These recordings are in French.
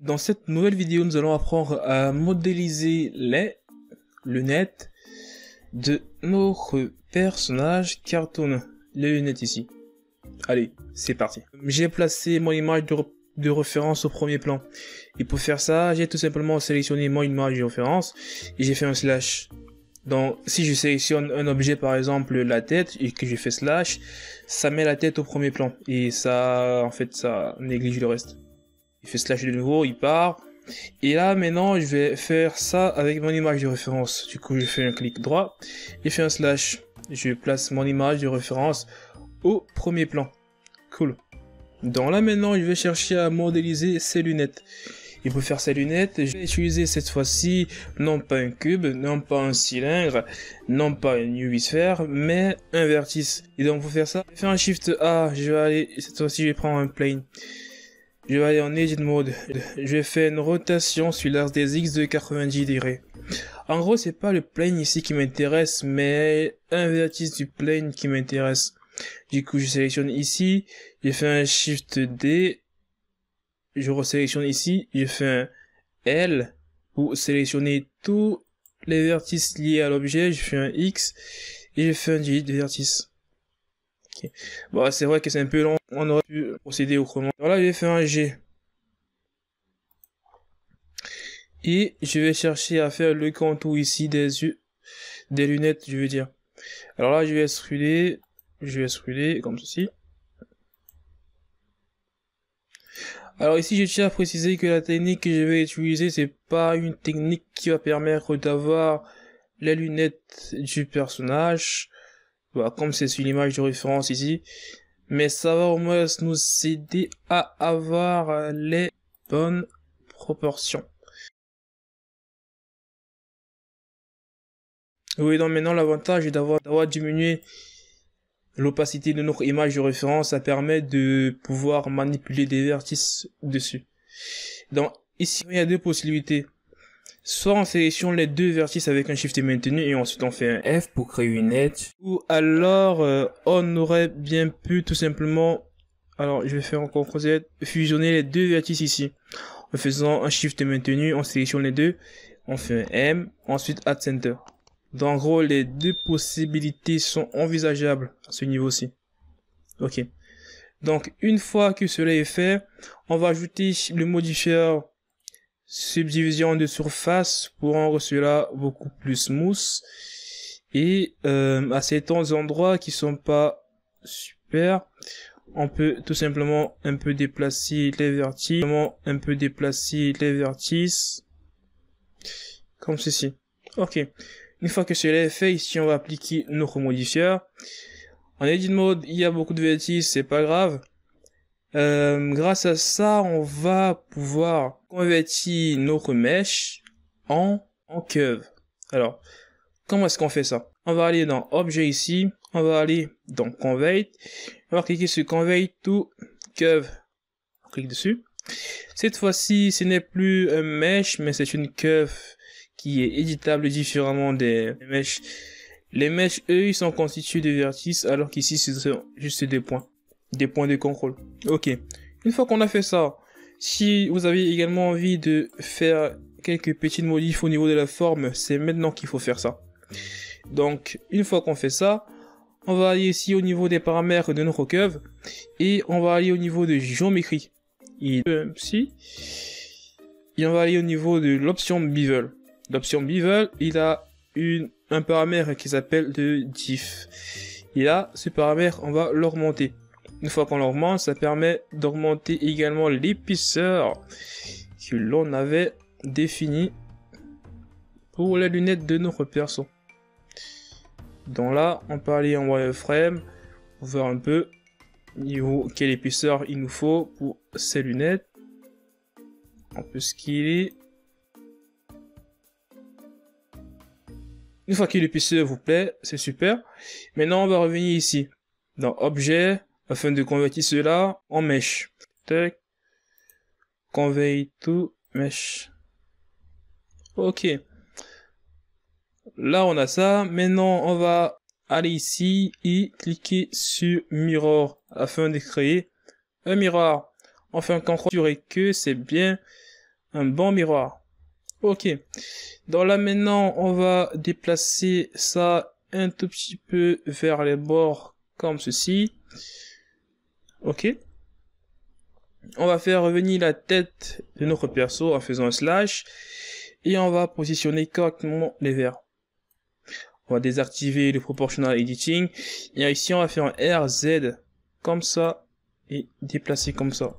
Dans cette nouvelle vidéo, nous allons apprendre à modéliser les lunettes de notre personnages cartoon. Les lunettes ici. Allez, c'est parti. J'ai placé mon image de, référence au premier plan. Et pour faire ça, j'ai tout simplement sélectionné mon image de référence et j'ai fait un slash. Donc, si je sélectionne un objet, par exemple la tête, et que je fais slash, ça met la tête au premier plan. Et ça, en fait, ça néglige le reste il fait slash de nouveau, il part. Et là, maintenant, je vais faire ça avec mon image de référence. Du coup, je fais un clic droit, et fait un slash. Je place mon image de référence au premier plan. Cool. Donc là, maintenant, je vais chercher à modéliser ces lunettes. Et pour faire ces lunettes, je vais utiliser cette fois-ci, non pas un cube, non pas un cylindre, non pas une ubi-sphère, mais un vertice. Et donc, pour faire ça, je vais faire un Shift A, je vais aller, cette fois-ci, je vais prendre un plane. Je vais aller en edit mode. Je vais faire une rotation sur l'axe des X de 90 degrés. En gros, c'est pas le plane ici qui m'intéresse, mais un vertice du plane qui m'intéresse. Du coup, je sélectionne ici, je fais un Shift D, je resélectionne ici, je fais un L pour sélectionner tous les vertices liés à l'objet, je fais un X et je fais un delete de Bon, c'est vrai que c'est un peu long, on aurait pu procéder autrement. Alors là, je vais faire un G. Et je vais chercher à faire le contour ici des yeux, des lunettes, je veux dire. Alors là, je vais extruder, je vais extruder comme ceci. Alors ici, je tiens à préciser que la technique que je vais utiliser, c'est pas une technique qui va permettre d'avoir les lunettes du personnage bah, comme c'est sur image de référence ici. Mais ça va au moins nous aider à avoir euh, les bonnes proportions. Oui, donc maintenant l'avantage est d'avoir diminué l'opacité de notre image de référence. Ça permet de pouvoir manipuler des vertices dessus. Donc ici, il y a deux possibilités soit on sélectionne les deux vertices avec un shift maintenu et ensuite on fait un F pour créer une edge, ou alors euh, on aurait bien pu tout simplement, alors je vais faire encore fusionner les deux vertices ici. En faisant un shift maintenu, on sélectionne les deux, on fait un M, ensuite Add Center. Donc en gros, les deux possibilités sont envisageables à ce niveau-ci. Ok. Donc une fois que cela est fait, on va ajouter le modifier subdivision de surface pour rendre cela beaucoup plus mousse. Et euh, à certains endroits qui sont pas super, on peut tout simplement un peu déplacer les vertices, un peu déplacer les vertices, comme ceci. Ok. Une fois que cela est fait, ici on va appliquer notre modifieur. En edit mode, il y a beaucoup de vertices, c'est pas grave. Euh, grâce à ça, on va pouvoir convertir nos mesh en, en curve. Alors, comment est-ce qu'on fait ça On va aller dans Objet ici, on va aller dans Convert, on va cliquer sur Convert to Curve. On clique dessus. Cette fois-ci, ce n'est plus un mesh, mais c'est une curve qui est éditable différemment des mèches. Les mèches eux, ils sont constitués de vertices, alors qu'ici, c'est juste des points des points de contrôle. Ok. Une fois qu'on a fait ça, si vous avez également envie de faire quelques petites modifs au niveau de la forme, c'est maintenant qu'il faut faire ça. Donc, une fois qu'on fait ça, on va aller ici au niveau des paramètres de notre curve et on va aller au niveau de géométrie. Et, euh, si. et on va aller au niveau de l'option bevel. L'option bevel, il a une, un paramètre qui s'appelle de diff. Et là, ce paramètre, on va l'augmenter. Une fois qu'on l'augmente, ça permet d'augmenter également l'épaisseur que l'on avait définie pour la lunette de notre perso. Donc là, on peut aller en wireframe On voir un peu niveau quelle épaisseur il nous faut pour ces lunettes. On peut skiller. Une fois que l'épaisseur vous plaît, c'est super. Maintenant, on va revenir ici. Dans objet, afin de convertir cela en mèche. Tac. Convey to mesh. Ok. Là, on a ça. Maintenant, on va aller ici et cliquer sur Mirror afin de créer un miroir. Enfin, qu'on que c'est bien un bon miroir. Ok. Donc là, maintenant, on va déplacer ça un tout petit peu vers les bords comme ceci. Ok On va faire revenir la tête de notre perso en faisant un slash. Et on va positionner correctement les verres. On va désactiver le proportional editing. Et ici, on va faire un RZ comme ça et déplacer comme ça.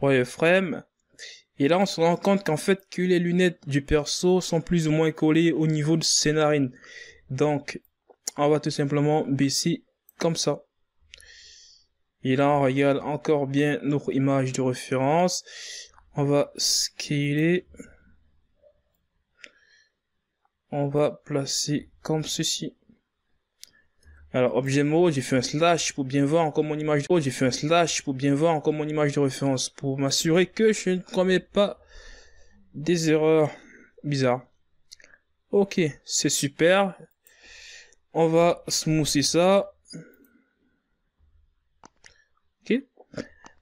Royal frame. Et là, on se rend compte qu'en fait, que les lunettes du perso sont plus ou moins collées au niveau de scénarine Donc, on va tout simplement baisser comme ça. Et là, on regarde encore bien notre image de référence. On va scaler. On va placer comme ceci. Alors, objet mot, j'ai fait un slash pour bien voir encore mon image de j'ai fait un slash pour bien voir encore mon image de référence, pour m'assurer que je ne commets pas des erreurs bizarres. Ok, c'est super. On va smoother ça.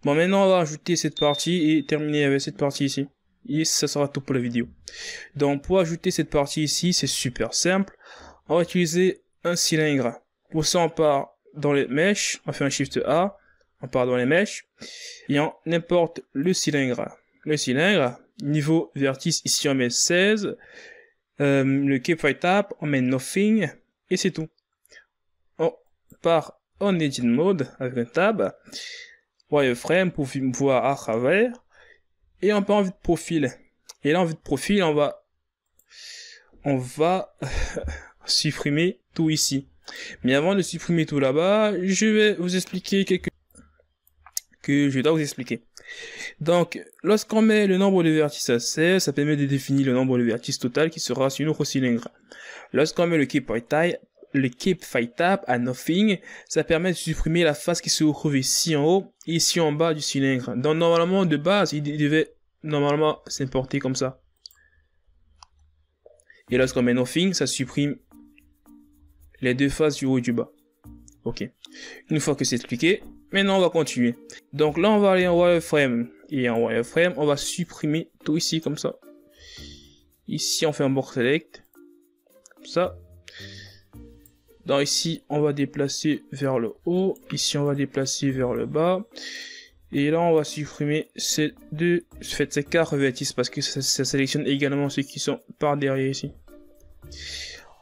Bon, maintenant, on va ajouter cette partie et terminer avec cette partie ici. Et ça sera tout pour la vidéo. Donc, pour ajouter cette partie ici, c'est super simple. On va utiliser un cylindre. Pour ça, on part dans les mèches. On fait un Shift A. On part dans les mèches. Et on importe le cylindre. Le cylindre, niveau vertice, ici, on met 16. Euh, le keep right on met nothing. Et c'est tout. On part en edit mode avec un tab. Wireframe pour voir à travers. Et on peut en vue de profil. Et là, en vue de profil, on va, on va supprimer tout ici. Mais avant de supprimer tout là-bas, je vais vous expliquer quelques que je dois vous expliquer. Donc, lorsqu'on met le nombre de vertices à ça permet de définir le nombre de vertices total qui sera sur notre cylindre. Lorsqu'on met le key point taille, le keep fight up à nothing, ça permet de supprimer la face qui se trouve ici en haut et ici en bas du cylindre. Donc normalement de base, il devait normalement s'importer comme ça. Et lorsqu'on met nothing, ça supprime les deux faces du haut et du bas. Ok. Une fois que c'est expliqué maintenant on va continuer. Donc là, on va aller en wireframe. Et en wireframe, on va supprimer tout ici comme ça. Ici, on fait un bord select. Comme ça ici, on va déplacer vers le haut. Ici, on va déplacer vers le bas. Et là, on va supprimer ces deux, faites ces quatre vertices parce que ça, sélectionne également ceux qui sont par derrière ici.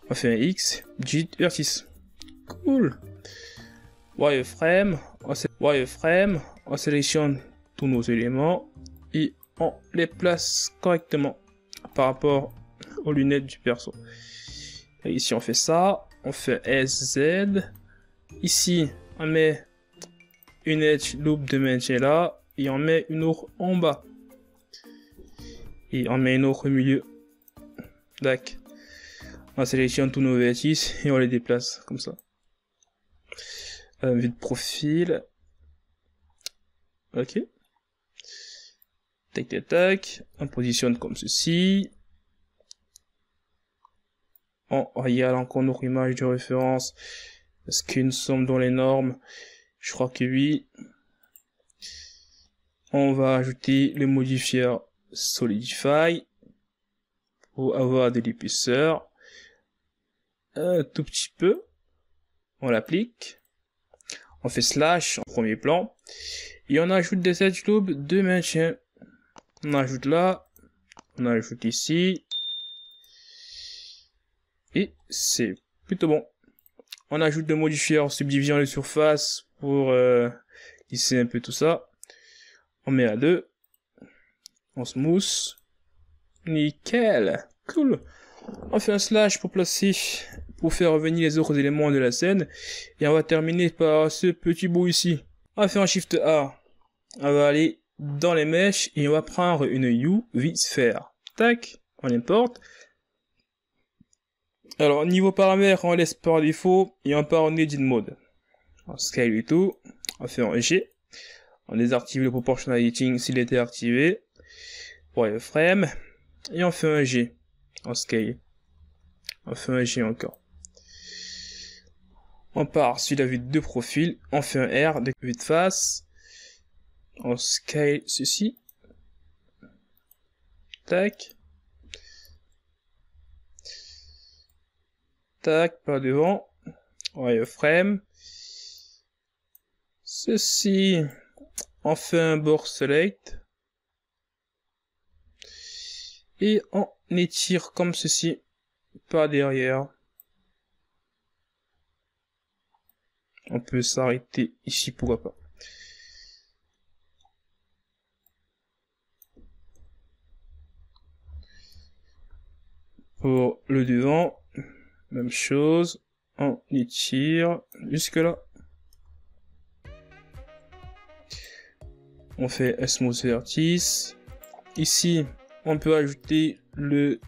On fait un X, dit vertice. Cool. Wireframe. On, wireframe. On sélectionne tous nos éléments et on les place correctement par rapport aux lunettes du perso. Et ici, on fait ça on fait SZ. Ici, on met une edge loop de là et on met une autre en bas. Et on met une autre au milieu. D'accord. On sélectionne tous nos vertices et on les déplace comme ça. Euh, vue de profil. Ok. Tac tac tac. On positionne comme ceci en encore notre image de référence. Est-ce que nous sommes dans les normes Je crois que oui. On va ajouter le modifier Solidify pour avoir de l'épaisseur. Un tout petit peu. On l'applique. On fait slash en premier plan. Et on ajoute des edge loops de maintien. On ajoute là. On ajoute ici c'est plutôt bon. On ajoute le modifier en subdivisant les surfaces pour euh, glisser lisser un peu tout ça. On met à deux. On se Nickel. Cool. On fait un slash pour placer, pour faire revenir les autres éléments de la scène. Et on va terminer par ce petit bout ici. On va faire un shift A. On va aller dans les mèches et on va prendre une UV sphère. Tac. On importe. Alors, niveau paramètres, on laisse par défaut et on part en edit mode. On scale et tout. On fait un G. On désactive le proportional editing s'il était activé. Pour le Et on fait un G. On scale. On fait un G encore. On part sur la vue de profil. On fait un R de vue de face. On scale ceci. Tac. pas devant. wireframe, Ceci, on fait un bord select. Et on étire comme ceci, pas derrière. On peut s'arrêter ici, pourquoi pas. Pour le devant, même chose, on étire jusque là. On fait Smooth Vertice. Ici, on peut ajouter le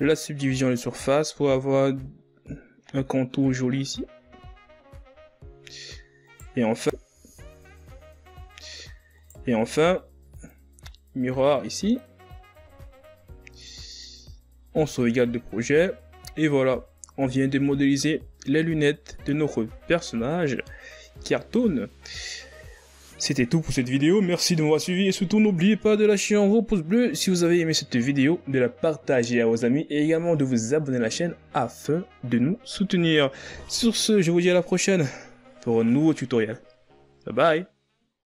la subdivision de surface pour avoir un contour joli ici. Et enfin, et enfin, miroir ici. On sauvegarde le projet. Et voilà, on vient de modéliser les lunettes de notre personnage, Cartoon. C'était tout pour cette vidéo, merci de m'avoir suivi et surtout n'oubliez pas de lâcher un gros pouce bleu si vous avez aimé cette vidéo, de la partager à vos amis et également de vous abonner à la chaîne afin de nous soutenir. Sur ce, je vous dis à la prochaine pour un nouveau tutoriel. Bye bye